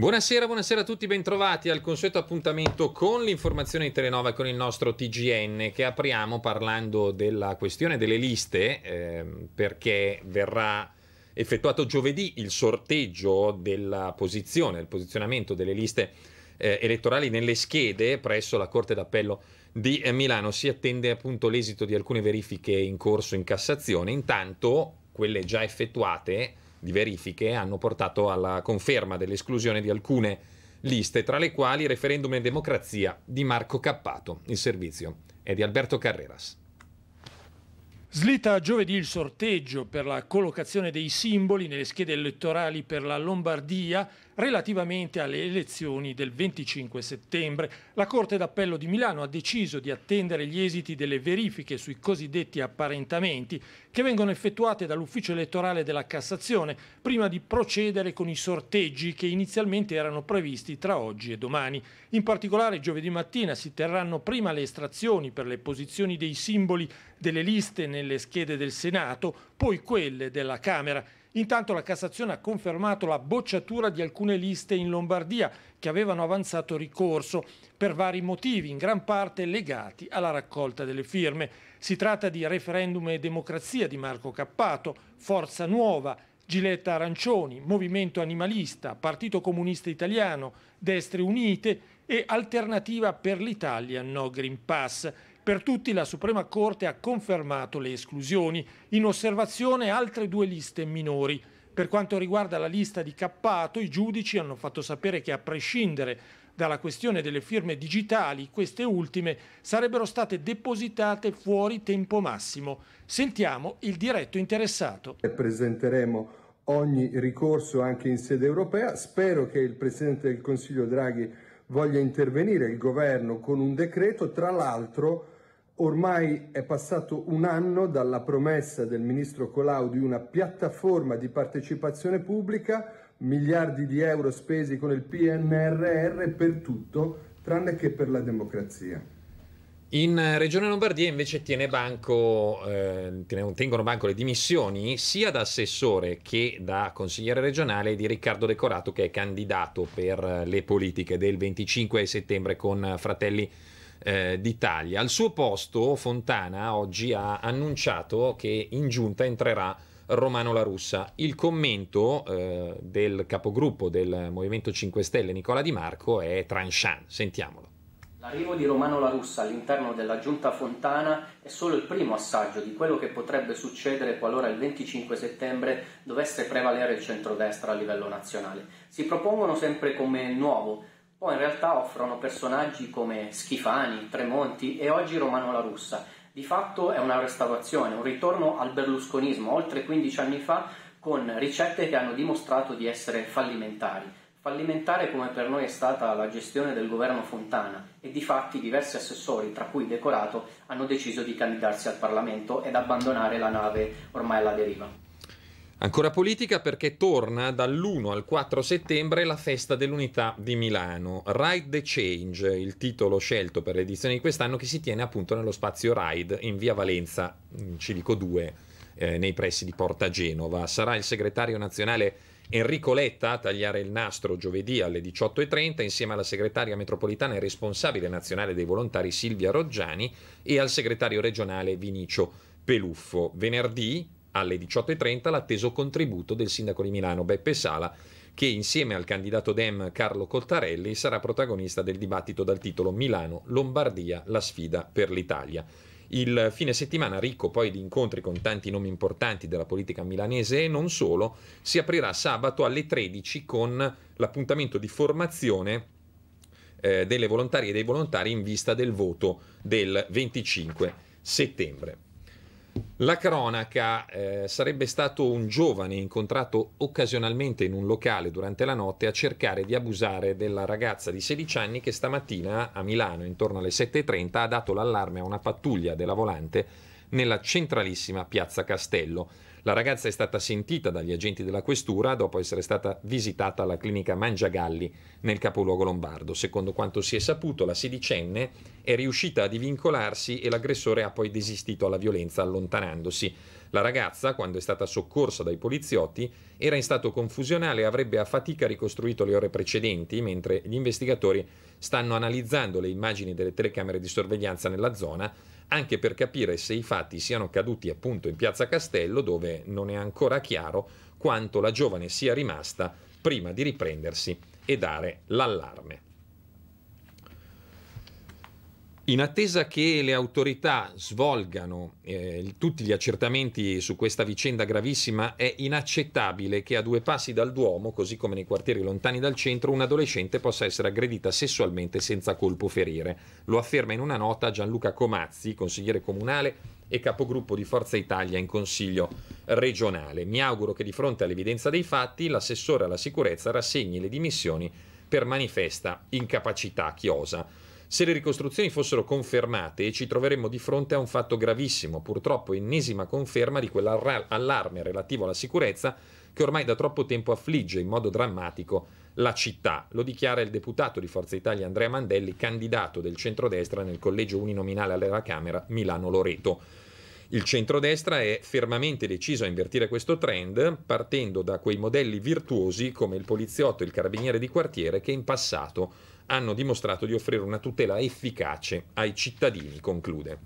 Buonasera, buonasera a tutti, bentrovati al consueto appuntamento con l'informazione di Telenova e con il nostro TGN che apriamo parlando della questione delle liste eh, perché verrà effettuato giovedì il sorteggio della posizione, il posizionamento delle liste eh, elettorali nelle schede presso la Corte d'Appello di Milano. Si attende appunto l'esito di alcune verifiche in corso in Cassazione, intanto quelle già effettuate di verifiche hanno portato alla conferma dell'esclusione di alcune liste, tra le quali Referendum e Democrazia di Marco Cappato. Il servizio è di Alberto Carreras. Slitta giovedì il sorteggio per la collocazione dei simboli nelle schede elettorali per la Lombardia Relativamente alle elezioni del 25 settembre, la Corte d'Appello di Milano ha deciso di attendere gli esiti delle verifiche sui cosiddetti apparentamenti che vengono effettuate dall'ufficio elettorale della Cassazione prima di procedere con i sorteggi che inizialmente erano previsti tra oggi e domani. In particolare giovedì mattina si terranno prima le estrazioni per le posizioni dei simboli delle liste nelle schede del Senato, poi quelle della Camera Intanto la Cassazione ha confermato la bocciatura di alcune liste in Lombardia che avevano avanzato ricorso per vari motivi, in gran parte legati alla raccolta delle firme. Si tratta di Referendum e Democrazia di Marco Cappato, Forza Nuova, Giletta Arancioni, Movimento Animalista, Partito Comunista Italiano, Destre Unite e Alternativa per l'Italia No Green Pass. Per tutti la Suprema Corte ha confermato le esclusioni, in osservazione altre due liste minori. Per quanto riguarda la lista di Cappato, i giudici hanno fatto sapere che a prescindere dalla questione delle firme digitali, queste ultime sarebbero state depositate fuori tempo massimo. Sentiamo il diretto interessato. Presenteremo ogni ricorso anche in sede europea. Spero che il Presidente del Consiglio Draghi voglia intervenire il governo con un decreto, tra l'altro ormai è passato un anno dalla promessa del ministro Colau di una piattaforma di partecipazione pubblica, miliardi di euro spesi con il PNRR per tutto, tranne che per la democrazia. In eh, Regione Lombardia invece banco, eh, tengono banco le dimissioni sia da assessore che da consigliere regionale di Riccardo Decorato che è candidato per eh, le politiche del 25 settembre con Fratelli eh, d'Italia. Al suo posto Fontana oggi ha annunciato che in giunta entrerà Romano La Russa. Il commento eh, del capogruppo del Movimento 5 Stelle Nicola Di Marco è tranchant, sentiamolo. L'arrivo di Romano La Russa all'interno della giunta Fontana è solo il primo assaggio di quello che potrebbe succedere qualora il 25 settembre dovesse prevalere il centrodestra a livello nazionale. Si propongono sempre come nuovo, poi in realtà offrono personaggi come Schifani, Tremonti e oggi Romano La Russa. Di fatto è una restaurazione, un ritorno al berlusconismo oltre 15 anni fa con ricette che hanno dimostrato di essere fallimentari. Fallimentare come per noi è stata la gestione del governo Fontana e di fatti diversi assessori, tra cui Decorato, hanno deciso di candidarsi al Parlamento ed abbandonare la nave ormai alla deriva. Ancora politica perché torna dall'1 al 4 settembre la festa dell'unità di Milano, Ride the Change, il titolo scelto per l'edizione di quest'anno che si tiene appunto nello spazio Ride in via Valenza, in mm, Civico 2, eh, nei pressi di Porta Genova. Sarà il segretario nazionale Enrico Letta a tagliare il nastro giovedì alle 18.30 insieme alla segretaria metropolitana e responsabile nazionale dei volontari Silvia Roggiani e al segretario regionale Vinicio Peluffo. Venerdì alle 18.30 l'atteso contributo del sindaco di Milano Beppe Sala che insieme al candidato Dem Carlo Coltarelli sarà protagonista del dibattito dal titolo Milano-Lombardia, la sfida per l'Italia il fine settimana ricco poi di incontri con tanti nomi importanti della politica milanese e non solo, si aprirà sabato alle 13 con l'appuntamento di formazione eh, delle volontarie e dei volontari in vista del voto del 25 settembre. La cronaca eh, sarebbe stato un giovane incontrato occasionalmente in un locale durante la notte a cercare di abusare della ragazza di 16 anni che stamattina a Milano intorno alle 7.30 ha dato l'allarme a una pattuglia della volante nella centralissima piazza Castello. La ragazza è stata sentita dagli agenti della questura dopo essere stata visitata alla clinica Mangiagalli nel capoluogo lombardo. Secondo quanto si è saputo, la sedicenne è riuscita a divincolarsi e l'aggressore ha poi desistito alla violenza allontanandosi. La ragazza, quando è stata soccorsa dai poliziotti, era in stato confusionale e avrebbe a fatica ricostruito le ore precedenti, mentre gli investigatori stanno analizzando le immagini delle telecamere di sorveglianza nella zona anche per capire se i fatti siano caduti appunto in Piazza Castello, dove non è ancora chiaro quanto la giovane sia rimasta prima di riprendersi e dare l'allarme. In attesa che le autorità svolgano eh, tutti gli accertamenti su questa vicenda gravissima, è inaccettabile che a due passi dal Duomo, così come nei quartieri lontani dal centro, un adolescente possa essere aggredita sessualmente senza colpo ferire. Lo afferma in una nota Gianluca Comazzi, consigliere comunale e capogruppo di Forza Italia in Consiglio regionale. Mi auguro che di fronte all'evidenza dei fatti l'assessore alla sicurezza rassegni le dimissioni per manifesta incapacità chiosa. Se le ricostruzioni fossero confermate ci troveremmo di fronte a un fatto gravissimo, purtroppo ennesima conferma di quell'allarme relativo alla sicurezza che ormai da troppo tempo affligge in modo drammatico la città. Lo dichiara il deputato di Forza Italia Andrea Mandelli, candidato del centrodestra nel collegio uninominale alla Camera Milano Loreto. Il centrodestra è fermamente deciso a invertire questo trend partendo da quei modelli virtuosi come il poliziotto e il carabiniere di quartiere che in passato hanno dimostrato di offrire una tutela efficace ai cittadini, conclude.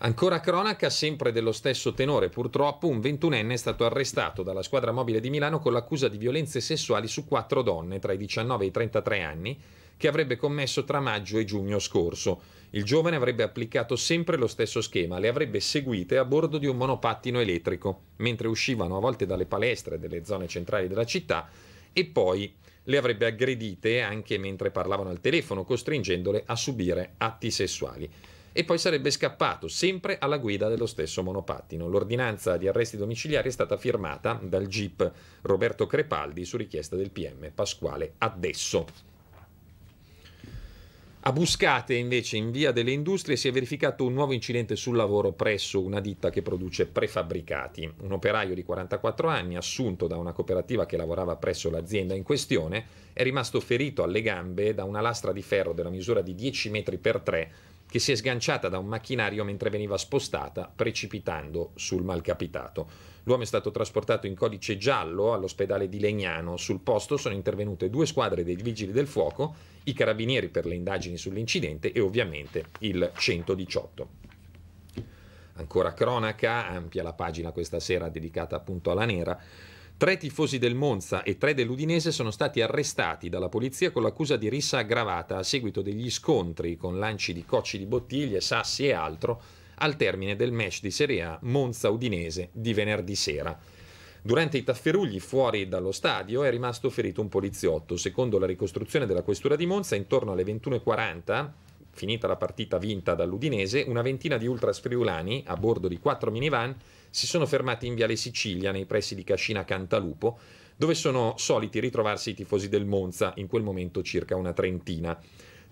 Ancora cronaca, sempre dello stesso tenore, purtroppo un 21enne è stato arrestato dalla squadra mobile di Milano con l'accusa di violenze sessuali su quattro donne tra i 19 e i 33 anni che avrebbe commesso tra maggio e giugno scorso. Il giovane avrebbe applicato sempre lo stesso schema, le avrebbe seguite a bordo di un monopattino elettrico, mentre uscivano a volte dalle palestre delle zone centrali della città e poi le avrebbe aggredite anche mentre parlavano al telefono, costringendole a subire atti sessuali. E poi sarebbe scappato, sempre alla guida dello stesso monopattino. L'ordinanza di arresti domiciliari è stata firmata dal GIP Roberto Crepaldi su richiesta del PM Pasquale Adesso. A Buscate, invece, in via delle Industrie, si è verificato un nuovo incidente sul lavoro presso una ditta che produce prefabbricati. Un operaio di 44 anni, assunto da una cooperativa che lavorava presso l'azienda in questione, è rimasto ferito alle gambe da una lastra di ferro della misura di 10 metri per 3 che si è sganciata da un macchinario mentre veniva spostata, precipitando sul malcapitato. L'uomo è stato trasportato in codice giallo all'ospedale di Legnano. Sul posto sono intervenute due squadre dei vigili del fuoco, i carabinieri per le indagini sull'incidente e ovviamente il 118. Ancora cronaca, ampia la pagina questa sera dedicata appunto alla nera. Tre tifosi del Monza e tre dell'Udinese sono stati arrestati dalla polizia con l'accusa di rissa aggravata a seguito degli scontri con lanci di cocci di bottiglie, sassi e altro al termine del match di Serie A Monza-Udinese di venerdì sera. Durante i tafferugli fuori dallo stadio è rimasto ferito un poliziotto. Secondo la ricostruzione della questura di Monza, intorno alle 21.40, finita la partita vinta dall'Udinese, una ventina di ultras friulani a bordo di quattro minivan si sono fermati in Viale Sicilia, nei pressi di Cascina Cantalupo, dove sono soliti ritrovarsi i tifosi del Monza, in quel momento circa una trentina.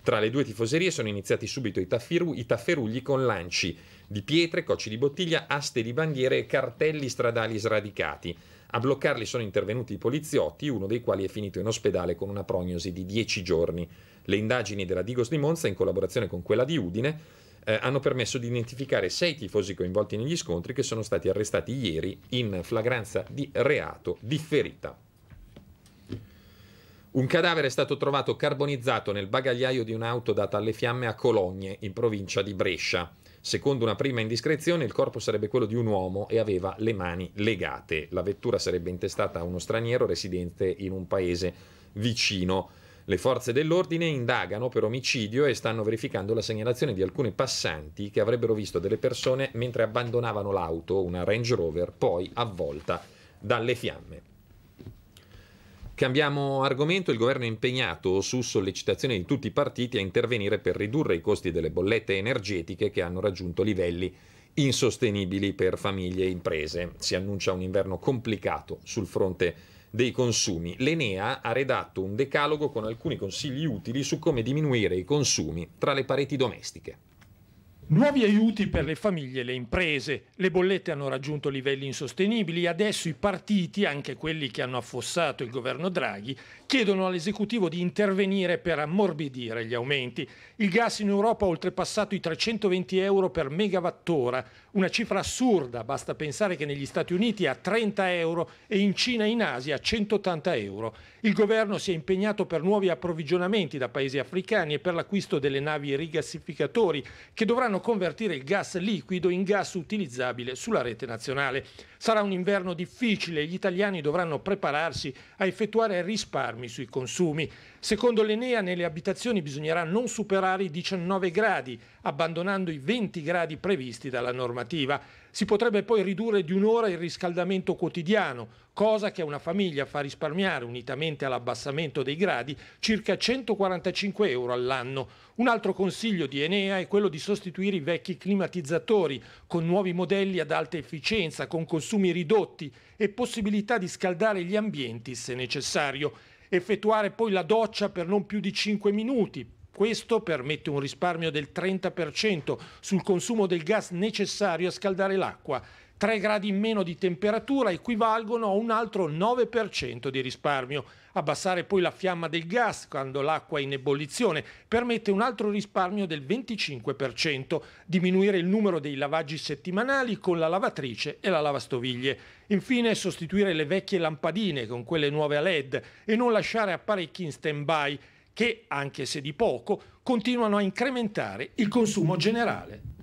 Tra le due tifoserie sono iniziati subito i, taffiru- i tafferugli con lanci di pietre, cocci di bottiglia, aste di bandiere e cartelli stradali sradicati. A bloccarli sono intervenuti i poliziotti, uno dei quali è finito in ospedale con una prognosi di 10 giorni. Le indagini della Digos di Monza, in collaborazione con quella di Udine, eh, hanno permesso di identificare sei tifosi coinvolti negli scontri che sono stati arrestati ieri in flagranza di reato di ferita. Un cadavere è stato trovato carbonizzato nel bagagliaio di un'auto data alle fiamme a Cologne, in provincia di Brescia. Secondo una prima indiscrezione, il corpo sarebbe quello di un uomo e aveva le mani legate. La vettura sarebbe intestata a uno straniero residente in un paese vicino. Le forze dell'ordine indagano per omicidio e stanno verificando la segnalazione di alcuni passanti che avrebbero visto delle persone mentre abbandonavano l'auto, una Range Rover, poi avvolta dalle fiamme. Cambiamo argomento, il governo è impegnato su sollecitazione di tutti i partiti a intervenire per ridurre i costi delle bollette energetiche che hanno raggiunto livelli insostenibili per famiglie e imprese. Si annuncia un inverno complicato sul fronte energetico dei consumi, l'Enea ha redatto un decalogo con alcuni consigli utili su come diminuire i consumi tra le pareti domestiche. Nuovi aiuti per le famiglie e le imprese. Le bollette hanno raggiunto livelli insostenibili. e Adesso i partiti, anche quelli che hanno affossato il governo Draghi, chiedono all'esecutivo di intervenire per ammorbidire gli aumenti. Il gas in Europa ha oltrepassato i 320 euro per megawattora, una cifra assurda, basta pensare che negli Stati Uniti è a 30 euro e in Cina e in Asia a 180 euro. Il governo si è impegnato per nuovi approvvigionamenti da paesi africani e per l'acquisto delle navi rigassificatori che dovranno convertire il gas liquido in gas utilizzabile sulla rete nazionale. Sarà un inverno difficile e gli italiani dovranno prepararsi a effettuare risparmi allarmi sui consumi. Secondo l'Enea nelle abitazioni bisognerà non superare i 19 gradi, abbandonando i 20 gradi previsti dalla normativa. Si potrebbe poi ridurre di un'ora il riscaldamento quotidiano, cosa che a una famiglia fa risparmiare, unitamente all'abbassamento dei gradi, circa 145 euro all'anno. Un altro consiglio di Enea è quello di sostituire i vecchi climatizzatori con nuovi modelli ad alta efficienza, con consumi ridotti e possibilità di scaldare gli ambienti se necessario effettuare poi la doccia per non più di 5 minuti. Questo permette un risparmio del 30% sul consumo del gas necessario a scaldare l'acqua. 3 gradi in meno di temperatura equivalgono a un altro 9% di risparmio. Abbassare poi la fiamma del gas quando l'acqua è in ebollizione permette un altro risparmio del 25%, diminuire il numero dei lavaggi settimanali con la lavatrice e la lavastoviglie. Infine sostituire le vecchie lampadine con quelle nuove a LED e non lasciare apparecchi in stand-by che, anche se di poco, continuano a incrementare il consumo generale.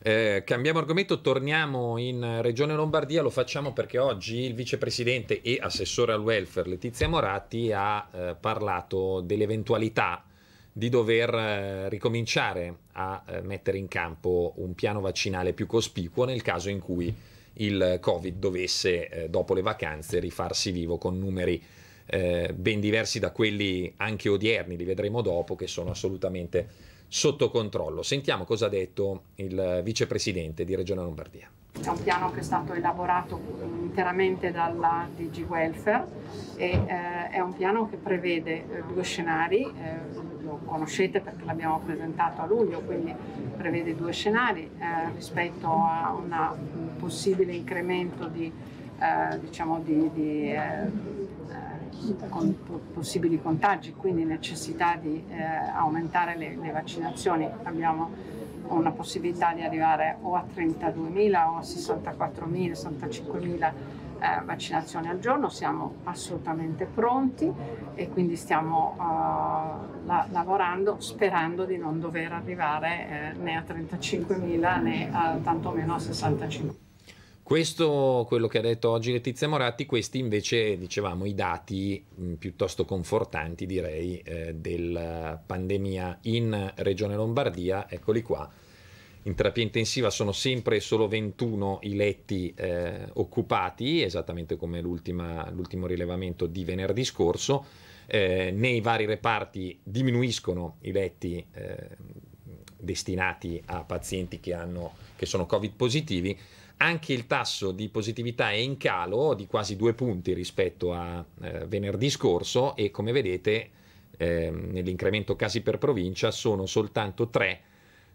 Eh, cambiamo argomento, torniamo in Regione Lombardia, lo facciamo perché oggi il vicepresidente e assessore al welfare Letizia Moratti ha eh, parlato dell'eventualità di dover eh, ricominciare a eh, mettere in campo un piano vaccinale più cospicuo nel caso in cui il Covid dovesse eh, dopo le vacanze rifarsi vivo con numeri eh, ben diversi da quelli anche odierni, li vedremo dopo, che sono assolutamente sotto controllo. Sentiamo cosa ha detto il eh, vicepresidente di Regione Lombardia. È un piano che è stato elaborato interamente dalla DG Welfare e eh, è un piano che prevede eh, due scenari, eh, lo conoscete perché l'abbiamo presentato a luglio, quindi prevede due scenari eh, rispetto a una, un possibile incremento di, eh, diciamo di, di eh, con possibili contagi, quindi necessità di aumentare le, le vaccinazioni. Abbiamo ho una possibilità di arrivare o a 32.000 o a 64.000, 65.000 eh, vaccinazioni al giorno, siamo assolutamente pronti e quindi stiamo eh, la lavorando sperando di non dover arrivare eh, né a 35.000 né a, eh, tantomeno a 65.000. Questo, quello che ha detto oggi Letizia Moratti, questi invece, dicevamo, i dati mh, mm, piuttosto confortanti, direi, eh, della pandemia in Regione Lombardia, eccoli qua. In terapia intensiva sono sempre solo 21 i letti eh, occupati, esattamente come l'ultimo rilevamento di venerdì scorso. Eh, nei vari reparti diminuiscono i letti eh, destinati a pazienti che, hanno, che sono Covid positivi anche il tasso di positività è in calo di quasi due punti rispetto a eh, venerdì scorso e come vedete eh, nell'incremento casi per provincia sono soltanto tre,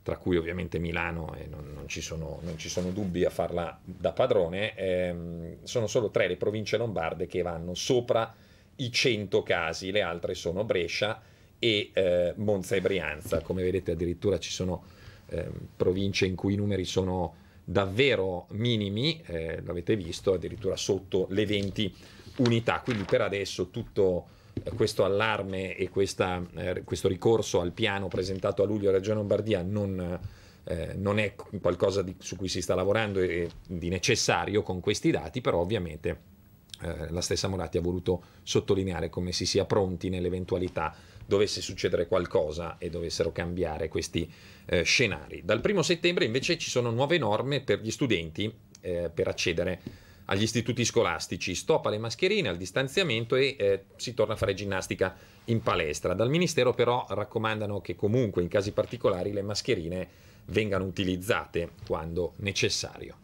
tra cui ovviamente Milano, e non, non, ci, sono, non ci, sono, dubbi a farla da padrone, ehm, sono solo tre le province lombarde che vanno sopra i 100 casi, le altre sono Brescia e eh, Monza e Brianza, come vedete addirittura ci sono ehm, province in cui i numeri sono davvero minimi, eh, l'avete visto, addirittura sotto le 20 unità. Quindi per adesso tutto eh, questo allarme e questa, eh, questo ricorso al piano presentato a luglio alla Regione Lombardia non, eh, non è qualcosa di, su cui si sta lavorando e di necessario con questi dati, però ovviamente eh, la stessa Moratti ha voluto sottolineare come si sia pronti nell'eventualità dovesse succedere qualcosa e dovessero cambiare questi eh, scenari. Dal primo settembre invece ci sono nuove norme per gli studenti eh, per accedere agli istituti scolastici, stop alle mascherine, al distanziamento e eh, si torna a fare ginnastica in palestra. Dal Ministero però raccomandano che comunque in casi particolari le mascherine vengano utilizzate quando necessario.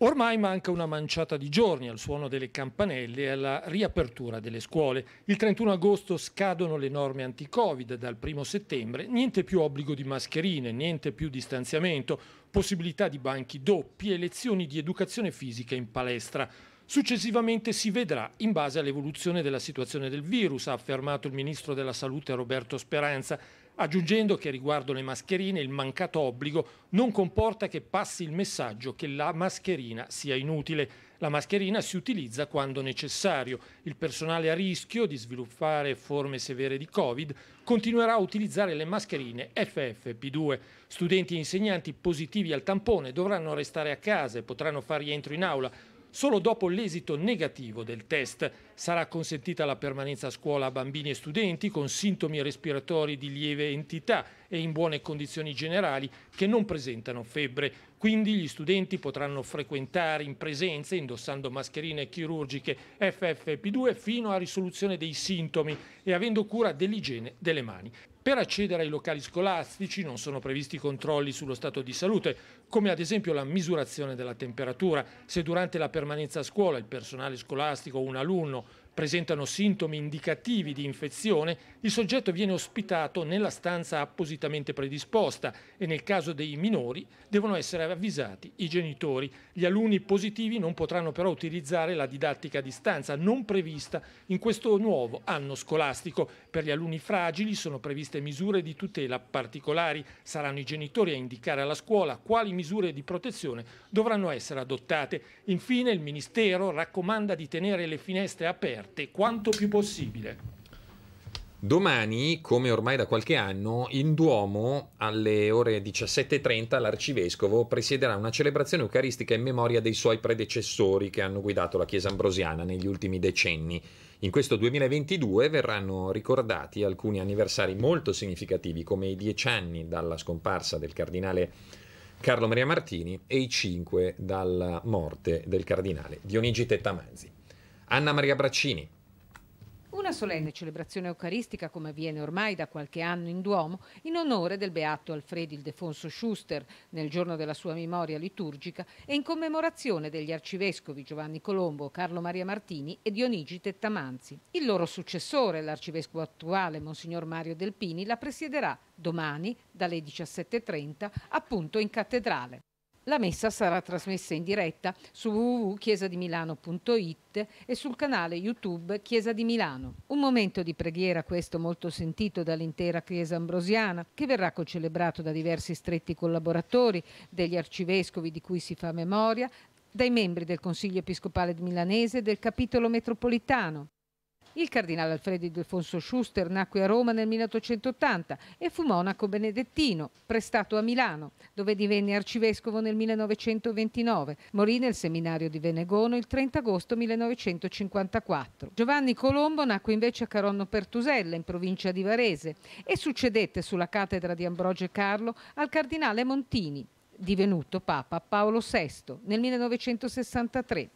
Ormai manca una manciata di giorni al suono delle campanelle e alla riapertura delle scuole. Il 31 agosto scadono le norme anti-Covid, dal 1 settembre niente più obbligo di mascherine, niente più distanziamento, possibilità di banchi doppi e lezioni di educazione fisica in palestra. Successivamente si vedrà in base all'evoluzione della situazione del virus, ha affermato il ministro della Salute Roberto Speranza, aggiungendo che riguardo le mascherine il mancato obbligo non comporta che passi il messaggio che la mascherina sia inutile. La mascherina si utilizza quando necessario. Il personale a rischio di sviluppare forme severe di Covid continuerà a utilizzare le mascherine FFP2. Studenti e insegnanti positivi al tampone dovranno restare a casa e potranno far rientro in aula Solo dopo l'esito negativo del test sarà consentita la permanenza a scuola a bambini e studenti con sintomi respiratori di lieve entità e in buone condizioni generali che non presentano febbre. Quindi gli studenti potranno frequentare in presenza, indossando mascherine chirurgiche FFP2, fino a risoluzione dei sintomi e avendo cura dell'igiene delle mani. Per accedere ai locali scolastici non sono previsti controlli sullo stato di salute, come ad esempio la misurazione della temperatura. Se durante la permanenza a scuola il personale scolastico o un alunno presentano sintomi indicativi di infezione, il soggetto viene ospitato nella stanza appositamente predisposta e nel caso dei minori devono essere avvisati i genitori. Gli alunni positivi non potranno però utilizzare la didattica a distanza non prevista in questo nuovo anno scolastico. Per gli alunni fragili sono previste misure di tutela particolari. Saranno i genitori a indicare alla scuola quali misure di protezione dovranno essere adottate. Infine il Ministero raccomanda di tenere le finestre aperte aperte quanto più possibile. Domani, come ormai da qualche anno, in Duomo alle ore 17.30 l'arcivescovo presiederà una celebrazione eucaristica in memoria dei suoi predecessori che hanno guidato la Chiesa ambrosiana negli ultimi decenni. In questo 2022 verranno ricordati alcuni anniversari molto significativi, come i dieci anni dalla scomparsa del cardinale Carlo Maria Martini e i cinque dalla morte del cardinale Dionigi Tettamanzi. Anna Maria Braccini. Una solenne celebrazione eucaristica, come avviene ormai da qualche anno in Duomo, in onore del beato Alfredi Ildefonso Schuster, nel giorno della sua memoria liturgica, e in commemorazione degli arcivescovi Giovanni Colombo, Carlo Maria Martini e Dionigi Tettamanzi. Il loro successore, l'arcivescovo attuale Monsignor Mario Delpini, la presiederà domani dalle 17.30 appunto in cattedrale. La messa sarà trasmessa in diretta su www.chiesadimilano.it e sul canale YouTube Chiesa di Milano. Un momento di preghiera questo molto sentito dall'intera Chiesa ambrosiana, che verrà concelebrato da diversi stretti collaboratori, degli arcivescovi di cui si fa memoria, dai membri del Consiglio Episcopale Milanese e del Capitolo Metropolitano. Il cardinale Alfredo Delfonso Schuster nacque a Roma nel 1880 e fu monaco benedettino, prestato a Milano, dove divenne arcivescovo nel 1929. Morì nel seminario di Venegono il 30 agosto 1954. Giovanni Colombo nacque invece a Caronno Pertusella, in provincia di Varese, e succedette sulla cattedra di Ambrogio e Carlo al cardinale Montini, divenuto Papa Paolo VI nel 1963.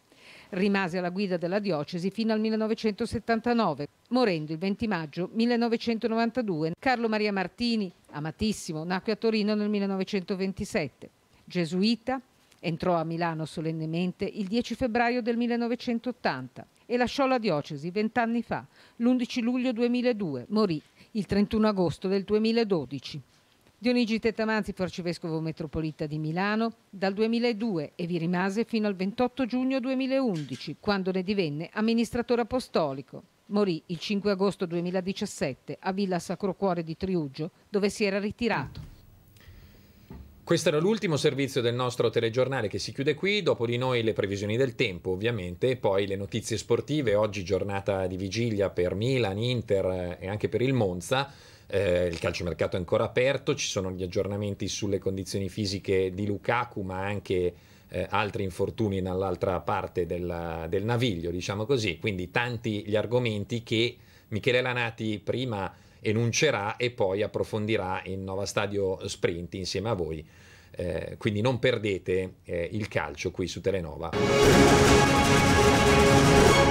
Rimase alla guida della diocesi fino al 1979, morendo il 20 maggio 1992. Carlo Maria Martini, amatissimo, nacque a Torino nel 1927. Gesuita, entrò a Milano solennemente il 10 febbraio del 1980 e lasciò la diocesi vent'anni fa, l'11 luglio 2002, morì il 31 agosto del 2012. Dionigi Tettamanzi fu arcivescovo metropolita di Milano dal 2002 e vi rimase fino al 28 giugno 2011, quando ne divenne amministratore apostolico. Morì il 5 agosto 2017 a Villa Sacro Cuore di Triuggio, dove si era ritirato. Questo era l'ultimo servizio del nostro telegiornale che si chiude qui, dopo di noi le previsioni del tempo ovviamente, poi le notizie sportive, oggi giornata di vigilia per Milan, Inter eh, e anche per il Monza. Eh, il calciomercato è ancora aperto, ci sono gli aggiornamenti sulle condizioni fisiche di Lukaku, ma anche eh, altri infortuni dall'altra parte della, del naviglio, diciamo così. Quindi tanti gli argomenti che Michele Lanati prima enuncerà e poi approfondirà in Nova Stadio Sprint insieme a voi eh, quindi non perdete eh, il calcio qui su Telenova.